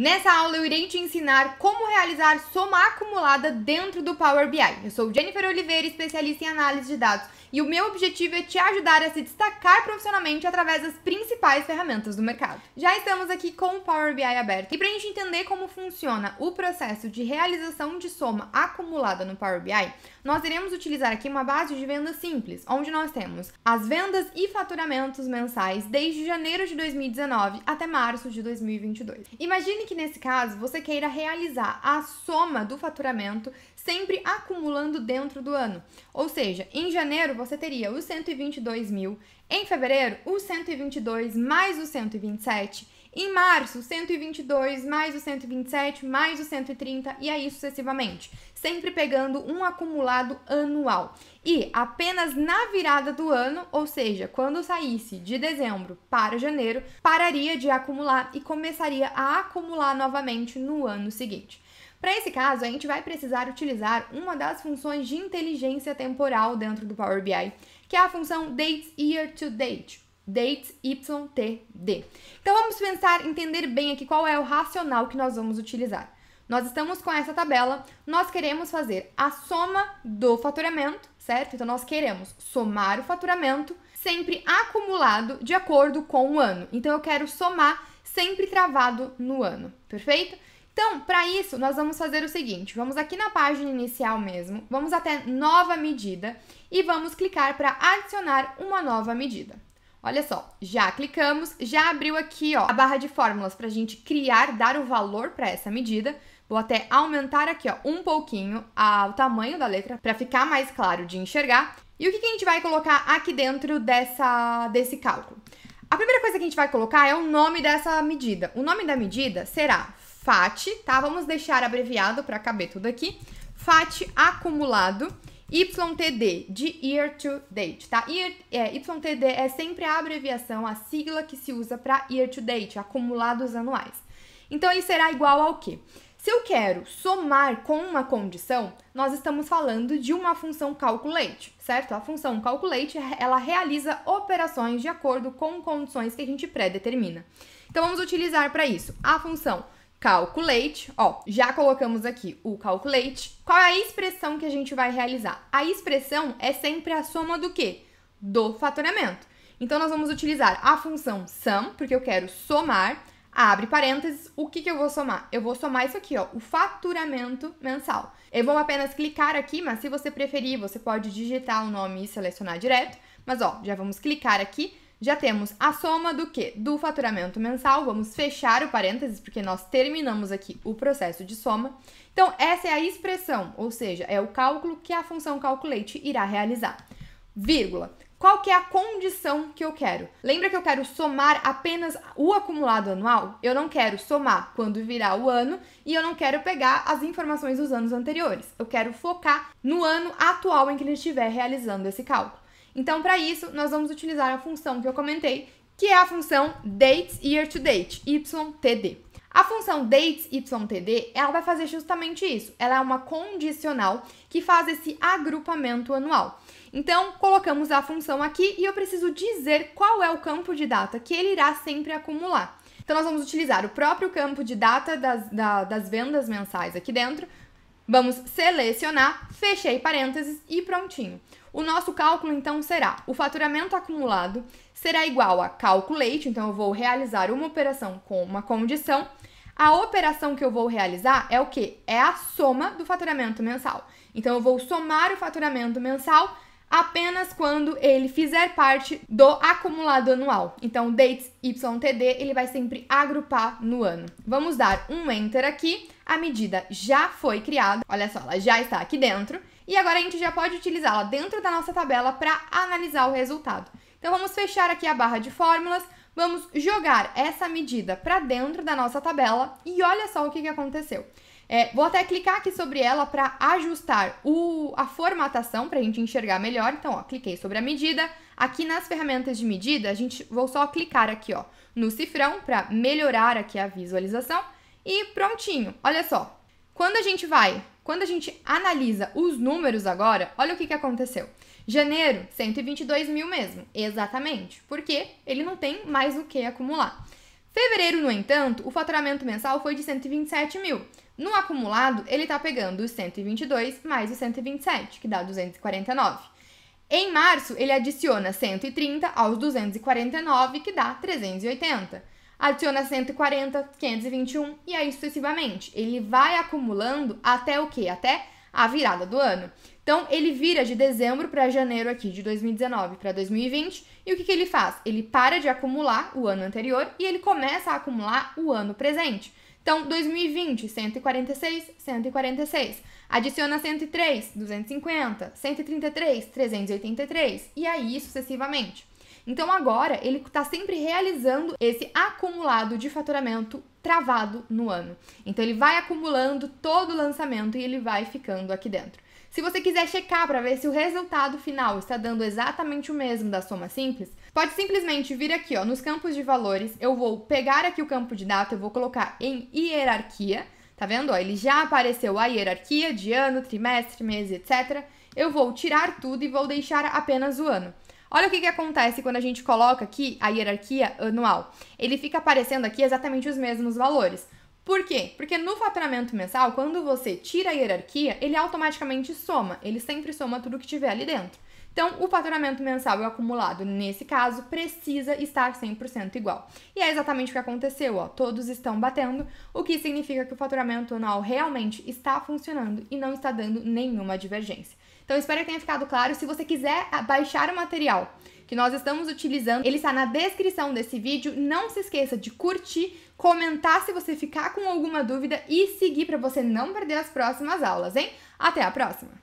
Nessa aula eu irei te ensinar como realizar soma acumulada dentro do Power BI. Eu sou Jennifer Oliveira, especialista em análise de dados e o meu objetivo é te ajudar a se destacar profissionalmente através das principais ferramentas do mercado. Já estamos aqui com o Power BI aberto e para a gente entender como funciona o processo de realização de soma acumulada no Power BI, nós iremos utilizar aqui uma base de vendas simples, onde nós temos as vendas e faturamentos mensais desde janeiro de 2019 até março de 2022. Imagine que nesse caso você queira realizar a soma do faturamento sempre acumulando dentro do ano. Ou seja, em janeiro você teria os 122 mil, em fevereiro os 122 mais os 127, em março 122 mais os 127 mais os 130 e aí sucessivamente, sempre pegando um acumulado anual. E apenas na virada do ano, ou seja, quando saísse de dezembro para janeiro, pararia de acumular e começaria a acumular novamente no ano seguinte. Para esse caso, a gente vai precisar utilizar uma das funções de inteligência temporal dentro do Power BI, que é a função dates year to date, dates YTD. Então vamos pensar, entender bem aqui qual é o racional que nós vamos utilizar. Nós estamos com essa tabela, nós queremos fazer a soma do faturamento, certo? Então nós queremos somar o faturamento sempre acumulado de acordo com o ano. Então eu quero somar sempre travado no ano, perfeito? Então, para isso, nós vamos fazer o seguinte: vamos aqui na página inicial mesmo, vamos até nova medida e vamos clicar para adicionar uma nova medida. Olha só, já clicamos, já abriu aqui ó, a barra de fórmulas para a gente criar, dar o valor para essa medida. Vou até aumentar aqui ó, um pouquinho a, o tamanho da letra para ficar mais claro de enxergar. E o que, que a gente vai colocar aqui dentro dessa, desse cálculo? A primeira coisa que a gente vai colocar é o nome dessa medida. O nome da medida será FAT, tá? Vamos deixar abreviado para caber tudo aqui. FAT acumulado. YTD, de year to date, tá? Year, é, YTD é sempre a abreviação, a sigla que se usa para year to date, acumulados anuais. Então, ele será igual ao quê? Se eu quero somar com uma condição, nós estamos falando de uma função calculate, certo? A função calculate, ela realiza operações de acordo com condições que a gente pré-determina. Então, vamos utilizar para isso a função calculate Calculate, ó, já colocamos aqui o calculate. Qual é a expressão que a gente vai realizar? A expressão é sempre a soma do quê? Do faturamento. Então, nós vamos utilizar a função sum, porque eu quero somar, abre parênteses, o que, que eu vou somar? Eu vou somar isso aqui, ó, o faturamento mensal. Eu vou apenas clicar aqui, mas se você preferir, você pode digitar o nome e selecionar direto. Mas, ó, já vamos clicar aqui. Já temos a soma do que? Do faturamento mensal. Vamos fechar o parênteses, porque nós terminamos aqui o processo de soma. Então, essa é a expressão, ou seja, é o cálculo que a função calculate irá realizar. Vírgula. Qual que é a condição que eu quero? Lembra que eu quero somar apenas o acumulado anual? Eu não quero somar quando virar o ano e eu não quero pegar as informações dos anos anteriores. Eu quero focar no ano atual em que ele estiver realizando esse cálculo. Então, para isso, nós vamos utilizar a função que eu comentei, que é a função dates year to date, YTD. A função dates YTD, ela vai fazer justamente isso. Ela é uma condicional que faz esse agrupamento anual. Então, colocamos a função aqui e eu preciso dizer qual é o campo de data que ele irá sempre acumular. Então, nós vamos utilizar o próprio campo de data das, da, das vendas mensais aqui dentro, Vamos selecionar, fechei parênteses e prontinho. O nosso cálculo então será: o faturamento acumulado será igual a calculate, então eu vou realizar uma operação com uma condição. A operação que eu vou realizar é o que? É a soma do faturamento mensal. Então eu vou somar o faturamento mensal apenas quando ele fizer parte do acumulado anual. Então, dates YTD ele vai sempre agrupar no ano. Vamos dar um enter aqui. A medida já foi criada. Olha só, ela já está aqui dentro. E agora a gente já pode utilizá-la dentro da nossa tabela para analisar o resultado. Então, vamos fechar aqui a barra de fórmulas. Vamos jogar essa medida para dentro da nossa tabela e olha só o que, que aconteceu. É, vou até clicar aqui sobre ela para ajustar o, a formatação para a gente enxergar melhor. Então, ó, cliquei sobre a medida. Aqui nas ferramentas de medida, a gente vou só clicar aqui ó, no cifrão para melhorar aqui a visualização. E prontinho, olha só. Quando a gente vai, quando a gente analisa os números agora, olha o que, que aconteceu. Janeiro, 122 mil mesmo, exatamente, porque ele não tem mais o que acumular. Fevereiro, no entanto, o faturamento mensal foi de 127 mil. No acumulado, ele está pegando os 122 mais os 127, que dá 249. Em março, ele adiciona 130 aos 249, que dá 380. Adiciona 140, 521 e aí sucessivamente. Ele vai acumulando até o quê? Até a virada do ano. Então, ele vira de dezembro para janeiro aqui, de 2019 para 2020, e o que, que ele faz? Ele para de acumular o ano anterior e ele começa a acumular o ano presente. Então, 2020, 146, 146. Adiciona 103, 250, 133, 383, e aí sucessivamente. Então, agora, ele está sempre realizando esse acumulado de faturamento travado no ano. Então ele vai acumulando todo o lançamento e ele vai ficando aqui dentro. Se você quiser checar para ver se o resultado final está dando exatamente o mesmo da soma simples, pode simplesmente vir aqui, ó, nos campos de valores, eu vou pegar aqui o campo de data, eu vou colocar em hierarquia, tá vendo? Ó, ele já apareceu a hierarquia de ano, trimestre, mês, etc. Eu vou tirar tudo e vou deixar apenas o ano. Olha o que, que acontece quando a gente coloca aqui a hierarquia anual. Ele fica aparecendo aqui exatamente os mesmos valores. Por quê? Porque no faturamento mensal, quando você tira a hierarquia, ele automaticamente soma, ele sempre soma tudo que tiver ali dentro. Então, o faturamento mensal e o acumulado, nesse caso, precisa estar 100% igual. E é exatamente o que aconteceu, ó, todos estão batendo, o que significa que o faturamento anual realmente está funcionando e não está dando nenhuma divergência. Então espero que tenha ficado claro. Se você quiser baixar o material que nós estamos utilizando, ele está na descrição desse vídeo. Não se esqueça de curtir, comentar se você ficar com alguma dúvida e seguir para você não perder as próximas aulas, hein? Até a próxima!